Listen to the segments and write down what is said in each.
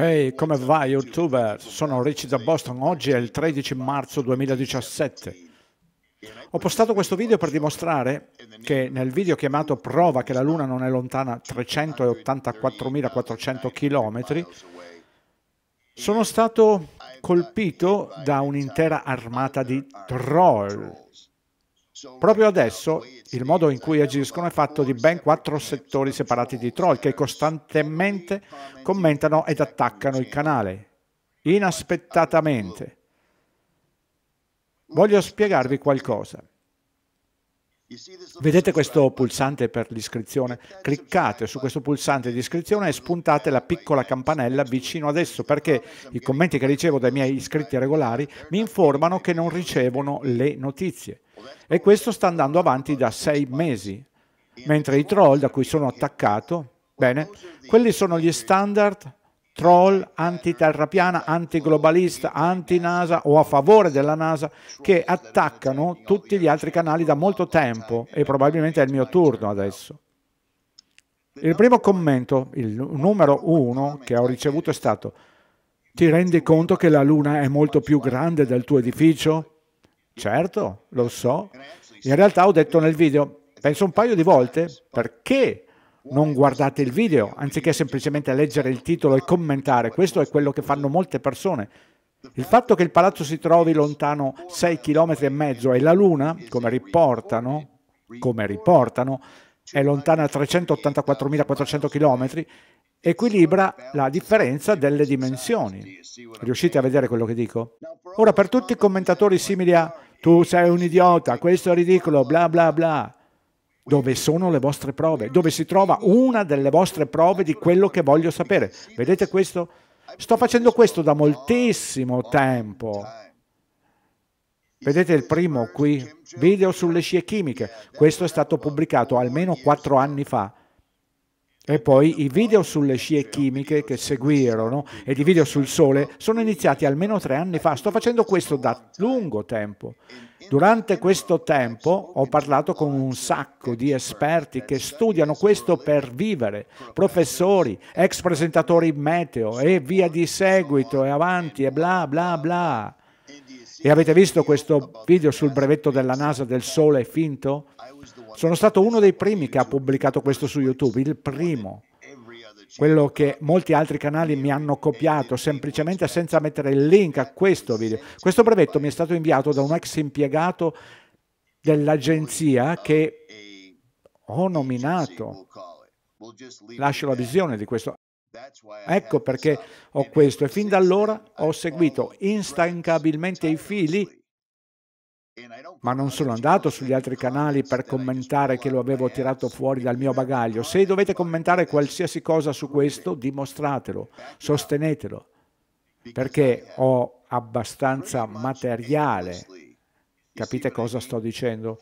Ehi, hey, come va youtuber? Sono Richie da Boston, oggi è il 13 marzo 2017. Ho postato questo video per dimostrare che nel video chiamato Prova che la Luna non è lontana 384.400 km, sono stato colpito da un'intera armata di troll. Proprio adesso il modo in cui agiscono è fatto di ben quattro settori separati di troll che costantemente commentano ed attaccano il canale, inaspettatamente. Voglio spiegarvi qualcosa. Vedete questo pulsante per l'iscrizione? Cliccate su questo pulsante di iscrizione e spuntate la piccola campanella vicino ad esso perché i commenti che ricevo dai miei iscritti regolari mi informano che non ricevono le notizie. E questo sta andando avanti da sei mesi, mentre i troll da cui sono attaccato, bene, quelli sono gli standard troll anti antiglobalista, anti-NASA o a favore della NASA che attaccano tutti gli altri canali da molto tempo e probabilmente è il mio turno adesso. Il primo commento, il numero uno che ho ricevuto è stato ti rendi conto che la Luna è molto più grande del tuo edificio? Certo, lo so. In realtà ho detto nel video, penso un paio di volte, perché non guardate il video, anziché semplicemente leggere il titolo e commentare. Questo è quello che fanno molte persone. Il fatto che il palazzo si trovi lontano 6 km e mezzo e la Luna, come riportano, come riportano è lontana 384.400 km, equilibra la differenza delle dimensioni. Riuscite a vedere quello che dico? Ora, per tutti i commentatori simili a tu sei un idiota, questo è ridicolo, bla bla bla, dove sono le vostre prove, dove si trova una delle vostre prove di quello che voglio sapere. Vedete questo? Sto facendo questo da moltissimo tempo. Vedete il primo qui, video sulle scie chimiche. Questo è stato pubblicato almeno quattro anni fa. E poi i video sulle scie chimiche che seguirono ed i video sul sole sono iniziati almeno tre anni fa. Sto facendo questo da lungo tempo. Durante questo tempo ho parlato con un sacco di esperti che studiano questo per vivere, professori, ex presentatori meteo e via di seguito e avanti e bla bla bla. E avete visto questo video sul brevetto della NASA del sole finto? Sono stato uno dei primi che ha pubblicato questo su YouTube, il primo quello che molti altri canali mi hanno copiato semplicemente senza mettere il link a questo video. Questo brevetto mi è stato inviato da un ex impiegato dell'agenzia che ho nominato. Lascio la visione di questo. Ecco perché ho questo e fin da allora ho seguito instancabilmente i fili ma non sono andato sugli altri canali per commentare che lo avevo tirato fuori dal mio bagaglio. Se dovete commentare qualsiasi cosa su questo, dimostratelo, sostenetelo, perché ho abbastanza materiale. Capite cosa sto dicendo?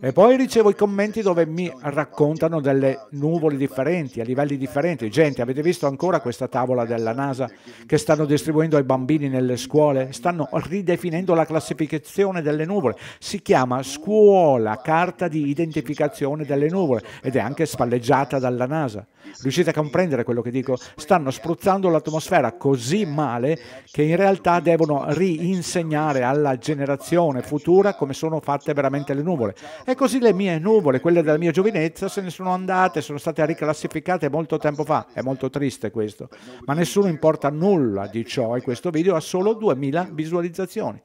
E poi ricevo i commenti dove mi raccontano delle nuvole differenti, a livelli differenti. Gente, avete visto ancora questa tavola della NASA che stanno distribuendo ai bambini nelle scuole? Stanno ridefinendo la classificazione delle nuvole. Si chiama scuola, carta di identificazione certo delle nuvole ed è anche spalleggiata dalla NASA. Riuscite a comprendere quello che dico? Stanno spruzzando l'atmosfera così male che in realtà devono riinsegnare alla generazione futura come sono fatte veramente le nuvole. E così le mie nuvole, quelle della mia giovinezza, se ne sono andate, sono state riclassificate molto tempo fa. È molto triste questo. Ma nessuno importa nulla di ciò e questo video ha solo 2000 visualizzazioni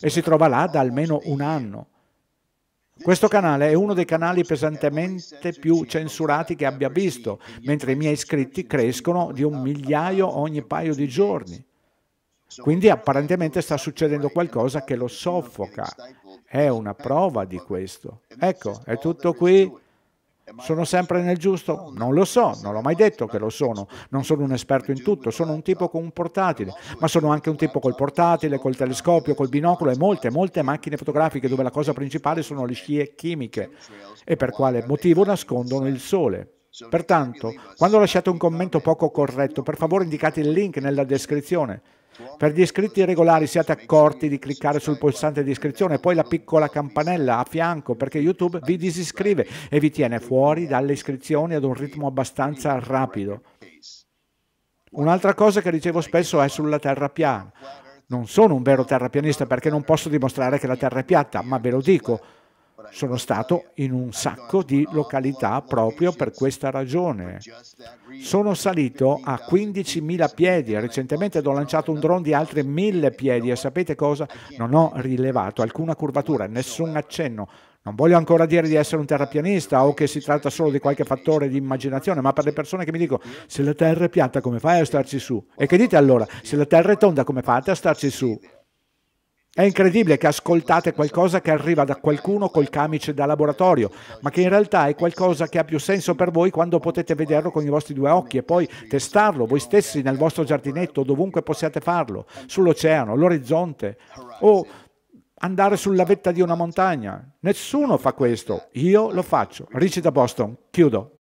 e si trova là da almeno un anno. Questo canale è uno dei canali pesantemente più censurati che abbia visto, mentre i miei iscritti crescono di un migliaio ogni paio di giorni. Quindi apparentemente sta succedendo qualcosa che lo soffoca. È una prova di questo. Ecco, è tutto qui. Sono sempre nel giusto? Non lo so, non l'ho mai detto che lo sono. Non sono un esperto in tutto, sono un tipo con un portatile, ma sono anche un tipo col portatile, col telescopio, col binocolo e molte, molte macchine fotografiche dove la cosa principale sono le scie chimiche e per quale motivo nascondono il sole. Pertanto, quando lasciate un commento poco corretto, per favore indicate il link nella descrizione. Per gli iscritti regolari siate accorti di cliccare sul pulsante di iscrizione e poi la piccola campanella a fianco perché YouTube vi disiscrive e vi tiene fuori dalle iscrizioni ad un ritmo abbastanza rapido. Un'altra cosa che ricevo spesso è sulla terra piana. Non sono un vero terrapianista perché non posso dimostrare che la terra è piatta, ma ve lo dico sono stato in un sacco di località proprio per questa ragione. Sono salito a 15.000 piedi, recentemente ho lanciato un drone di altri 1.000 piedi e sapete cosa? Non ho rilevato alcuna curvatura, nessun accenno. Non voglio ancora dire di essere un terrapianista o che si tratta solo di qualche fattore di immaginazione, ma per le persone che mi dicono se la Terra è piatta come fai a starci su? E che dite allora? Se la Terra è tonda come fate a starci su? È incredibile che ascoltate qualcosa che arriva da qualcuno col camice da laboratorio, ma che in realtà è qualcosa che ha più senso per voi quando potete vederlo con i vostri due occhi e poi testarlo voi stessi nel vostro giardinetto, dovunque possiate farlo, sull'oceano, all'orizzonte o andare sulla vetta di una montagna. Nessuno fa questo, io lo faccio. Richie da Boston, chiudo.